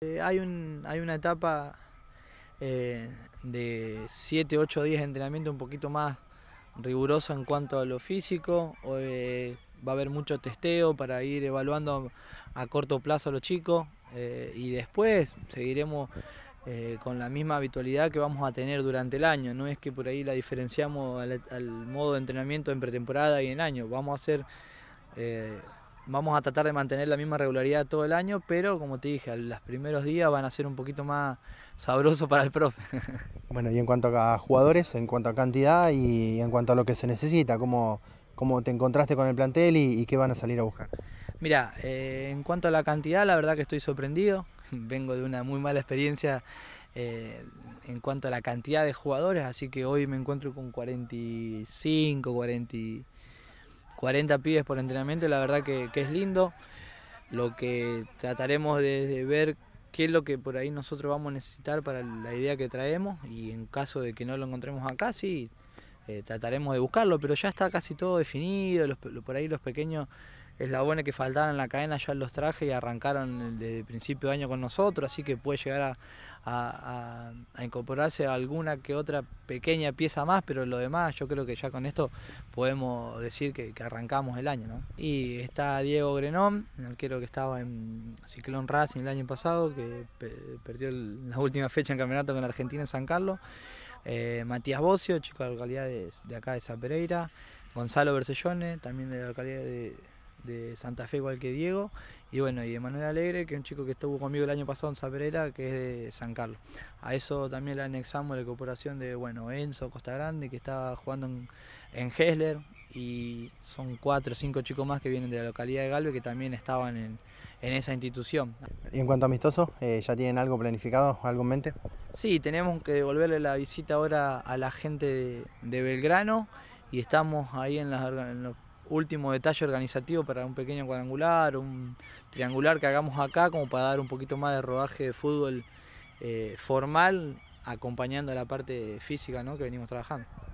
Eh, hay, una etapa eh, de 7, 8 días de entrenamiento un poquito más rigurosa en cuanto a lo físico. Eh, va a haber mucho testeo para ir evaluando a corto plazo a los chicos y después seguiremos con la misma habitualidad que vamos a tener durante el año. No es que por ahí la diferenciamos al, al modo de entrenamiento en pretemporada y en año. Vamos a hacer... Vamos a tratar de mantener la misma regularidad todo el año, pero como te dije, los primeros días van a ser un poquito más sabrosos para el profe. Bueno, y en cuanto a jugadores, en cuanto a cantidad y en cuanto a lo que se necesita, ¿cómo, cómo te encontraste con el plantel y, qué van a salir a buscar? Mira, eh, en cuanto a la cantidad, la verdad que estoy sorprendido. Vengo de una muy mala experiencia eh, en cuanto a la cantidad de jugadores, así que hoy me encuentro con 45, 40 40 pibes por entrenamiento la verdad que, es lindo. Lo que trataremos de, ver qué es lo que por ahí nosotros vamos a necesitar para la idea que traemos y en caso de que no lo encontremos acá, sí, eh, trataremos de buscarlo, pero ya está casi todo definido, los, por ahí los pequeños ...es la buena que faltaban en la cadena ya los trajes... y arrancaron desde principio de año con nosotros, así que puede llegar a, incorporarse alguna que otra pequeña pieza más, pero lo demás yo creo que ya con esto podemos decir que, arrancamos el año. ¿no? Y está Diego Grenón, el arquero que estaba en Ciclón Racing el año pasado, que perdió la última fecha en campeonato con la Argentina en San Carlos. Eh, Matías Bocio, chico de la localidad de, acá de San Pereira... Gonzalo Bercellone, también de la localidad de, de Santa Fe, igual que Diego, y bueno, y de Manuel Alegre, que es un chico que estuvo conmigo el año pasado en Zaperera, que es de San Carlos. A eso también le anexamos la cooperación de, bueno, Enzo Costa Grande, que está jugando en, en Hessler, y son cuatro o cinco chicos más que vienen de la localidad de Galve que también estaban en, esa institución. ¿Y en cuanto a amistosos, eh, ya tienen algo planificado, algo en mente? Sí, tenemos que devolverle la visita ahora a la gente de, Belgrano y estamos ahí en, en los último detalle organizativo para un pequeño cuadrangular, un triangular que hagamos acá, como para dar un poquito más de rodaje de fútbol eh, formal, acompañando la parte física que venimos trabajando.